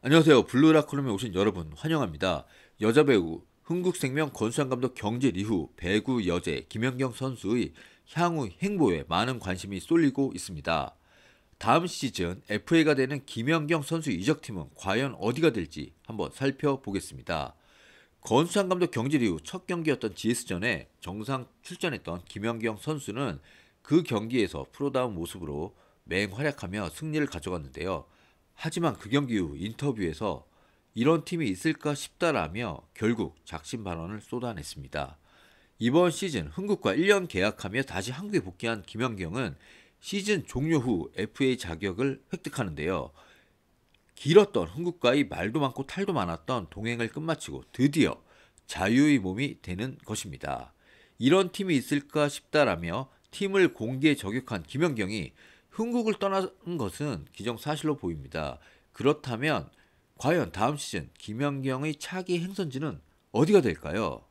안녕하세요. 블루라콜롬에 오신 여러분 환영합니다. 여자 배우 흥국생명 권수현 감독 경질 이후 배구 여제 김연경 선수의 향후 행보에 많은 관심이 쏠리고 있습니다. 다음 시즌 FA가 되는 김연경 선수 이적팀은 과연 어디가 될지 한번 살펴보겠습니다. 권수현 감독 경질 이후 첫 경기였던 GS전에 정상 출전했던 김연경 선수는 그 경기에서 프로다운 모습으로 맹활약하며 승리를 가져갔는데요. 하지만 그경기 후 인터뷰에서 이런 팀이 있을까 싶다라며 결국 작심 발언을 쏟아냈습니다. 이번 시즌 흥국과 1년 계약하며 다시 한국에 복귀한 김연경은 시즌 종료 후 FA 자격을 획득하는데요. 길었던 흥국과의 말도 많고 탈도 많았던 동행을 끝마치고 드디어 자유의 몸이 되는 것입니다. 이런 팀이 있을까 싶다라며 팀을 공개 저격한 김연경이 흥국을 떠난 것은 기정사실로 보입니다. 그렇다면 과연 다음 시즌 김연경의 차기 행선지는 어디가 될까요?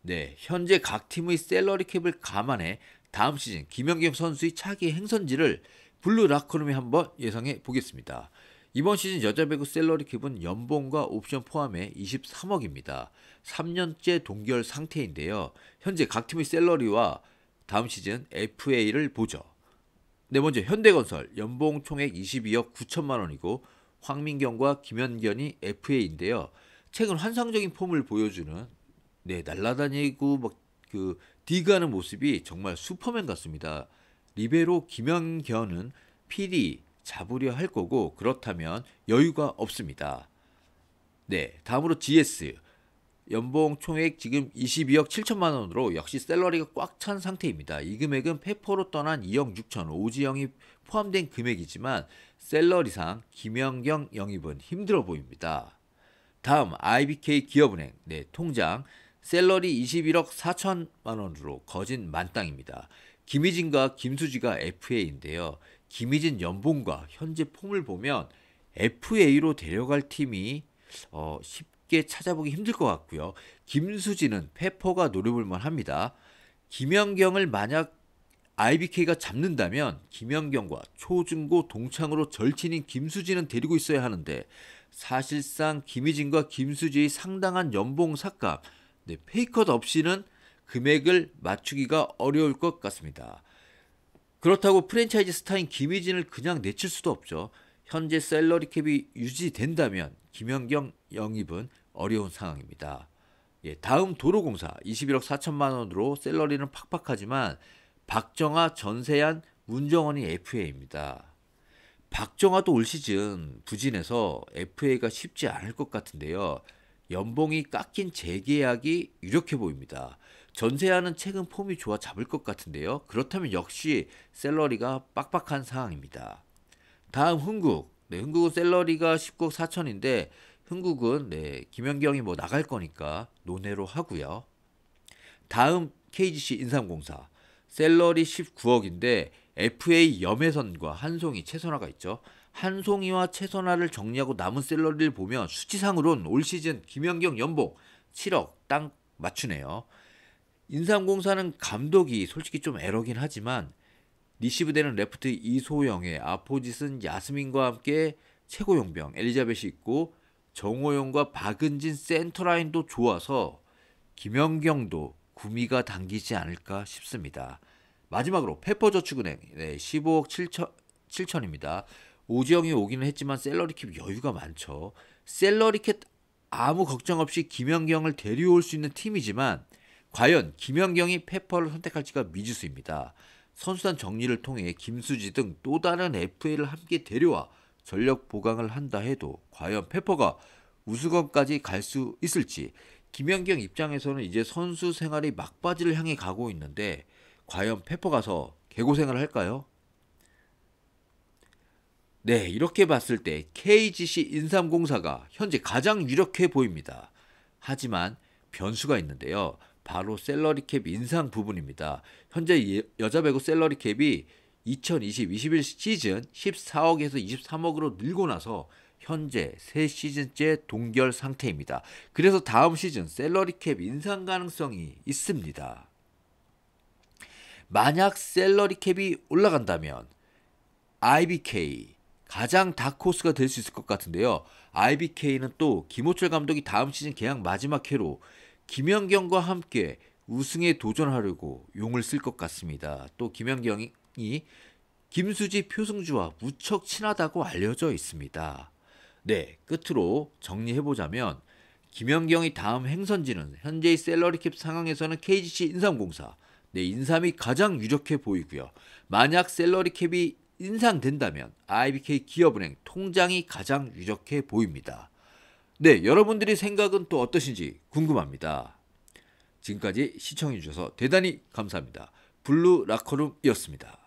네, 현재 각 팀의 셀러리 캡을 감안해 다음 시즌 김연경 선수의 차기 행선지를 블루 라커룸이 한번 예상해 보겠습니다. 이번 시즌 여자 배구 셀러리 캡은 연봉과 옵션 포함해 23억입니다. 3년째 동결 상태인데요. 현재 각 팀의 셀러리와 다음 시즌 FA를 보죠. 네 번째 현대건설 연봉 총액 22억 9천만 원이고 황민경과 김현견이 FA인데요. 최근 환상적인 폼을 보여주는 네 날라다니고 막그 디가는 모습이 정말 슈퍼맨 같습니다. 리베로 김현견은 PD 잡으려 할 거고 그렇다면 여유가 없습니다. 네 다음으로 GS 연봉 총액 지금 22억 7천만 원으로 역시 셀러리가 꽉 찬 상태입니다. 이 금액은 페퍼로 떠난 2억 6천, 오지영이 포함된 금액이지만 셀러리상 김연경 영입은 힘들어 보입니다. 다음 IBK 기업은행 네, 통장 셀러리 21억 4천만 원으로 거진 만땅입니다. 김희진과 김수지가 FA인데요. 김희진 연봉과 현재 폼을 보면 FA로 데려갈 팀이 어, 쉽 쉽게 찾아보기 힘들 것 같고요. 김수진은 페퍼가 노려볼만 합니다. 김연경을 만약 IBK가 잡는다면 김연경과 초중고 동창으로 절친인 김수진은 데리고 있어야 하는데 사실상 김희진과 김수지의 상당한 연봉 삭감, 네, 페이컷 없이는 금액을 맞추기가 어려울 것 같습니다. 그렇다고 프랜차이즈 스타인 김희진을 그냥 내칠 수도 없죠. 현재 셀러리 캡이 유지된다면 김연경 영입은 어려운 상황입니다. 예, 다음 도로공사 21억 4천만 원으로 셀러리는 팍팍하지만 박정아, 전세한, 문정원이 FA입니다. 박정아도 올 시즌 부진해서 FA가 쉽지 않을 것 같은데요. 연봉이 깎인 재계약이 유력해 보입니다. 전세하는 최근 폼이 좋아 잡을 것 같은데요. 그렇다면 역시 셀러리가 빡빡한 상황입니다. 다음 흥국. 네, 흥국은 셀러리가 19억 4천인데 흥국은 네, 김연경이 뭐 나갈 거니까 논외로 하고요. 다음 KGC 인삼공사. 셀러리 19억인데 FA 염혜선과 한송이 최선화가 있죠. 한송이와 최선화를 정리하고 남은 셀러리를 보면 수치상으론 올 시즌 김연경 연봉 7억 딱 맞추네요. 인삼공사는 감독이 솔직히 좀 에러긴 하지만 리시브되는 레프트 이소영의 아포짓은 야스민과 함께 최고 용병 엘리자벳이 있고 정호영과 박은진 센터라인도 좋아서 김연경도 구미가 당기지 않을까 싶습니다. 마지막으로 페퍼저축은행 네, 15억 7천, 7천입니다. 오지영이 오기는 했지만 셀러리캡 여유가 많죠. 셀러리캡 아무 걱정 없이 김연경을 데려올 수 있는 팀이지만 과연 김연경이 페퍼를 선택할지가 미지수입니다. 선수단 정리를 통해 김수지 등 또 다른 FA를 함께 데려와 전력 보강을 한다 해도 과연 페퍼가 우수권까지 갈 수 있을지 김현경 입장에서는 이제 선수 생활이 막바지를 향해 가고 있는데 과연 페퍼 가서 개고생을 할까요? 네, 이렇게 봤을 때 KGC 인삼공사가 현재 가장 유력해 보입니다. 하지만 변수가 있는데요. 바로 셀러리캡 인상 부분입니다. 현재 예, 여자 배구 셀러리캡이 2020, 21 시즌 14억에서 23억으로 늘고 나서 현재 세 시즌째 동결 상태입니다. 그래서 다음 시즌 셀러리캡 인상 가능성이 있습니다. 만약 셀러리캡이 올라간다면 IBK 가장 다크호스가 될 수 있을 것 같은데요. IBK는 또 김호철 감독이 다음 시즌 계약 마지막 해로 김연경과 함께 우승에 도전하려고 용을 쓸 것 같습니다. 또 김연경이 김수지 표승주와 무척 친하다고 알려져 있습니다. 네, 끝으로 정리해보자면 김연경이 다음 행선지는 현재의 셀러리캡 상황에서는 KGC 인삼공사, 네, 인삼이 가장 유력해 보이고요. 만약 셀러리캡이 인상된다면 IBK 기업은행 통장이 가장 유력해 보입니다. 네, 여러분들의 생각은 또 어떠신지 궁금합니다. 지금까지 시청해주셔서 대단히 감사합니다. 블루 라커룸이었습니다.